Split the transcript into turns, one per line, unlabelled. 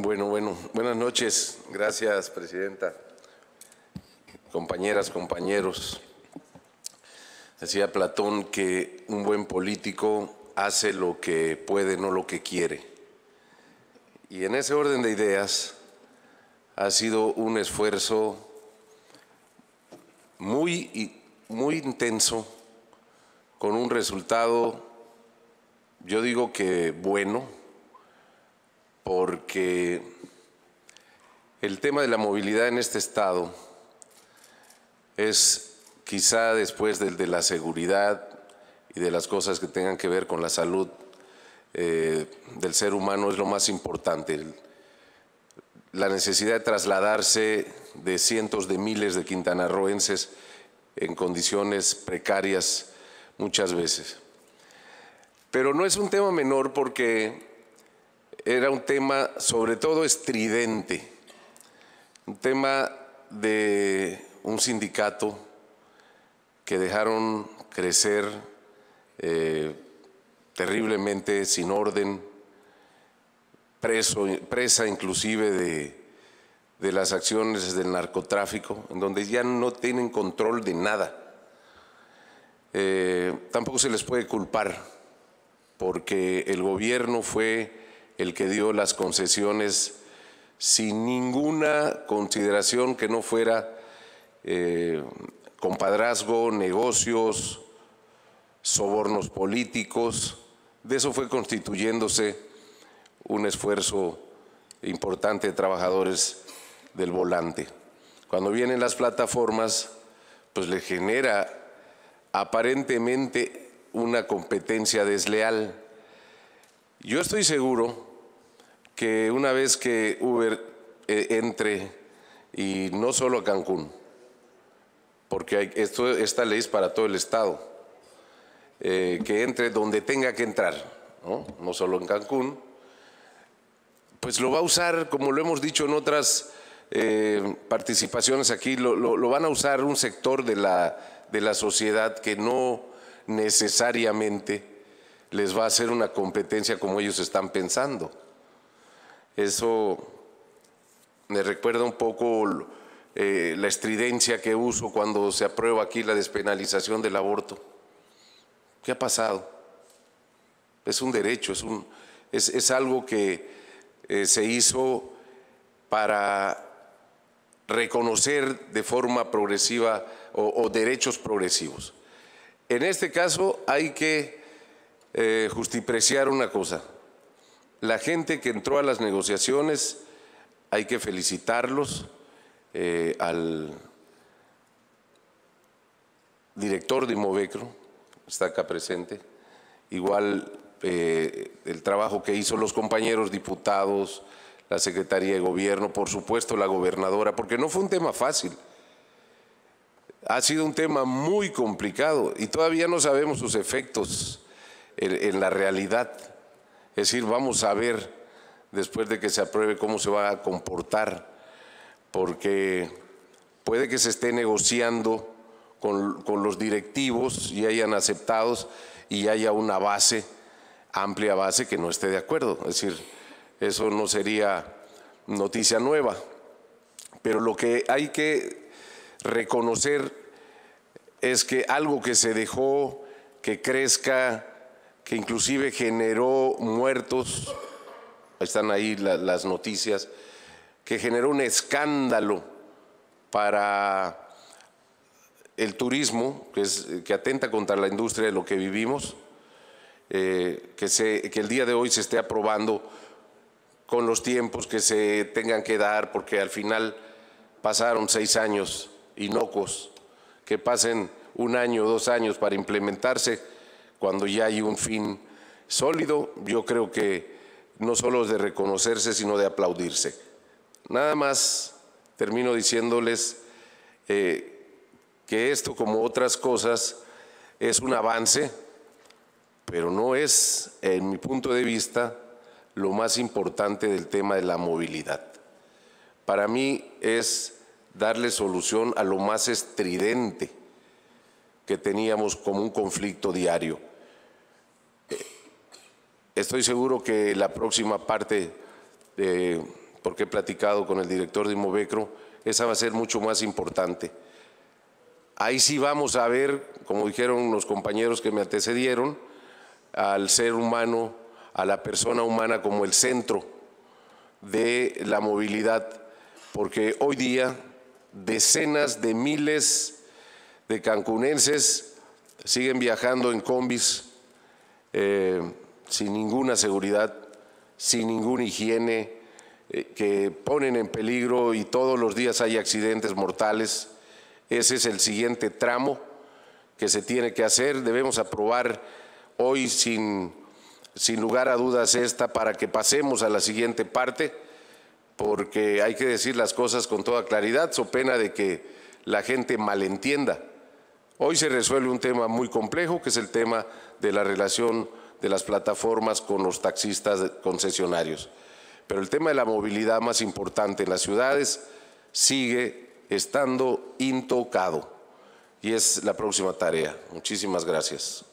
Bueno, bueno, buenas noches. Gracias, Presidenta. Compañeras, compañeros. Decía Platón que un buen político hace lo que puede, no lo que quiere. Y en ese orden de ideas ha sido un esfuerzo muy, muy intenso, con un resultado, yo digo que bueno, porque el tema de la movilidad en este estado es quizá después del de la seguridad y de las cosas que tengan que ver con la salud eh, del ser humano es lo más importante. La necesidad de trasladarse de cientos de miles de quintanarroenses en condiciones precarias muchas veces. Pero no es un tema menor porque era un tema sobre todo estridente, un tema de un sindicato que dejaron crecer eh, terriblemente, sin orden, preso, presa inclusive de, las acciones del narcotráfico, en donde ya no tienen control de nada. Eh, tampoco se les puede culpar, porque el gobierno fue el que dio las concesiones sin ninguna consideración que no fuera eh, compadrazgo, negocios, sobornos políticos. De eso fue constituyéndose un esfuerzo importante de trabajadores del volante. Cuando vienen las plataformas, pues le genera aparentemente una competencia desleal. Yo estoy seguro que una vez que Uber eh, entre, y no solo a Cancún, porque esto, esta ley es para todo el Estado, eh, que entre donde tenga que entrar, ¿no? no solo en Cancún, pues lo va a usar, como lo hemos dicho en otras eh, participaciones aquí, lo, van a usar un sector de la, de la sociedad que no necesariamente les va a hacer una competencia como ellos están pensando. Eso me recuerda un poco eh, la estridencia que uso cuando se aprueba aquí la despenalización del aborto. ¿Qué ha pasado? Es un derecho, es, es, algo que eh, se hizo para reconocer de forma progresiva o, derechos progresivos. En este caso hay que eh, justipreciar una cosa. La gente que entró a las negociaciones, hay que felicitarlos eh, al director de Imovecro, está acá presente, igual eh, el trabajo que hizo los compañeros diputados, la Secretaría de Gobierno, por supuesto la gobernadora, porque no fue un tema fácil. Ha sido un tema muy complicado y todavía no sabemos sus efectos en la realidad. Es decir, vamos a ver después de que se apruebe cómo se va a comportar, porque puede que se esté negociando con, los directivos y hayan aceptado y haya una base, amplia base, que no esté de acuerdo. Es decir, eso no sería noticia nueva. Pero lo que hay que reconocer es que algo que se dejó que crezca que inclusive generó muertos, están ahí las noticias, que generó un escándalo para el turismo, que, atenta contra la industria de lo que vivimos, eh, que, se, que el día de hoy se esté aprobando con los tiempos que se tengan que dar, porque al final pasaron seis años inocos, que pasen un año o dos años para implementarse cuando ya hay un fin sólido, yo creo que no solo es de reconocerse, sino de aplaudirse. Nada más termino diciéndoles eh, que esto, como otras cosas, es un avance, pero no es, en mi punto de vista, lo más importante del tema de la movilidad. Para mí es darle solución a lo más estridente que teníamos como un conflicto diario. Eh, estoy seguro que la próxima parte, de, porque he platicado con el director de Movecro esa va a ser mucho más importante. Ahí sí vamos a ver, como dijeron los compañeros que me antecedieron, al ser humano, a la persona humana como el centro de la movilidad, porque hoy día decenas de miles de cancunenses siguen viajando en combis eh, sin ninguna seguridad, sin ninguna higiene, eh, que ponen en peligro y todos los días hay accidentes mortales. Ese es el siguiente tramo que se tiene que hacer. Debemos aprobar hoy sin, sin lugar a dudas esta para que pasemos a la siguiente parte, porque hay que decir las cosas con toda claridad, so pena de que la gente malentienda. Hoy se resuelve un tema muy complejo, que es el tema de la relación de las plataformas con los taxistas concesionarios. Pero el tema de la movilidad más importante en las ciudades sigue estando intocado y es la próxima tarea. Muchísimas gracias.